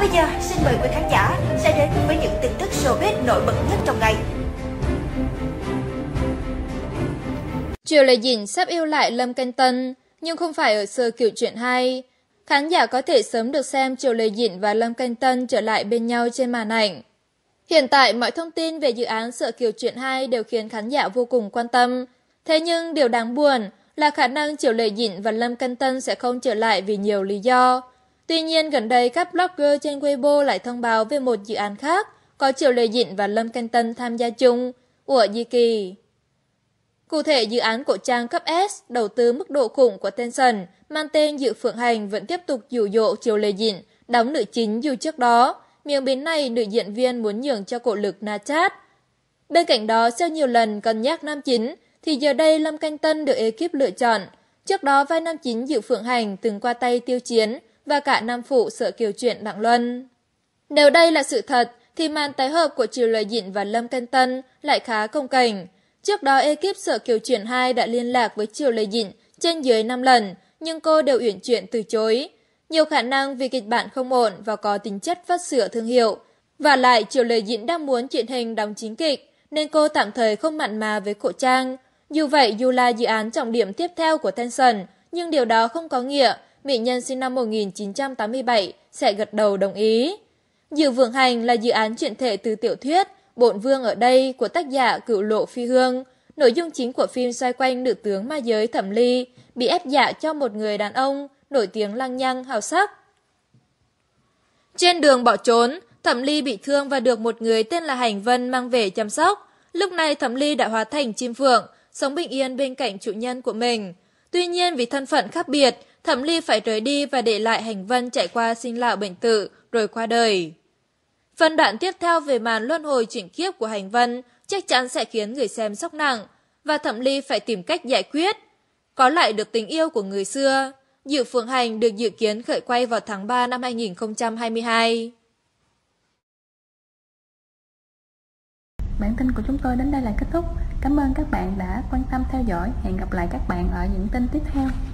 bây giờ, xin mời quý khán giả sẽ đến với những tin tức showbiz nổi bật nhất trong ngày. Triệu Lệ Dĩnh sắp yêu lại Lâm Canh Tân, nhưng không phải ở sơ kiểu chuyện hay. Khán giả có thể sớm được xem Triệu Lệ Dĩnh và Lâm Canh Tân trở lại bên nhau trên màn ảnh. Hiện tại, mọi thông tin về dự án Sợ Kiều Chuyện 2 đều khiến khán giả vô cùng quan tâm. Thế nhưng, điều đáng buồn là khả năng Triệu Lệ Dĩnh và Lâm Canh Tân sẽ không trở lại vì nhiều lý do. Tuy nhiên gần đây các blogger trên Weibo lại thông báo về một dự án khác có Triệu Lê Dịn và Lâm Canh Tân tham gia chung. của Di kỳ? Cụ thể, dự án của trang cấp S đầu tư mức độ khủng của Tencent mang tên Dự Phượng Hành vẫn tiếp tục dụ dỗ Triều Lê Dịn đóng nữ chính dù trước đó. Miếng bến này, nữ diễn viên muốn nhường cho cổ lực Na Chát. Bên cạnh đó, sau nhiều lần cân nhắc nam chính, thì giờ đây Lâm Canh Tân được ekip lựa chọn. Trước đó, vai nam chính Dự Phượng Hành từng qua tay tiêu chiến và cả Nam Phụ sợ kiều chuyện Đặng Luân. Nếu đây là sự thật, thì màn tái hợp của Triều Lợi Dịn và Lâm Canh Tân lại khá công cảnh. Trước đó ekip sở kiều chuyện 2 đã liên lạc với Triều Lợi Dịn trên dưới 5 lần, nhưng cô đều uyển chuyển từ chối. Nhiều khả năng vì kịch bản không ổn và có tính chất phát sửa thương hiệu. Và lại Triều Lợi Dịn đang muốn chuyện hình đóng chính kịch, nên cô tạm thời không mặn mà với cổ trang. Dù vậy, dù là dự án trọng điểm tiếp theo của Tencent, nhưng điều đó không có nghĩa mỹ nhân sinh năm 1987 sẽ gật đầu đồng ý. Diệu Vượng Hành là dự án truyện thể từ tiểu thuyết Bộn Vương ở đây của tác giả Cựu Lộ Phi Hương. Nội dung chính của phim xoay quanh nữ tướng ma giới Thẩm Ly bị ép dạ cho một người đàn ông nổi tiếng lăng nhăng hào sắc. Trên đường bỏ trốn, Thẩm Ly bị thương và được một người tên là Hành Vân mang về chăm sóc. Lúc này Thẩm Ly đã hóa thành chim phượng, sống bình yên bên cạnh chủ nhân của mình. Tuy nhiên vì thân phận khác biệt Thẩm Ly phải rời đi và để lại Hành Vân chạy qua sinh lão bệnh tử, rồi qua đời. Phần đoạn tiếp theo về màn luân hồi chuyển kiếp của Hành Vân chắc chắn sẽ khiến người xem sốc nặng, và Thẩm Ly phải tìm cách giải quyết. Có lại được tình yêu của người xưa, Dự Phượng Hành được dự kiến khởi quay vào tháng 3 năm 2022. Bản tin của chúng tôi đến đây là kết thúc. Cảm ơn các bạn đã quan tâm theo dõi. Hẹn gặp lại các bạn ở những tin tiếp theo.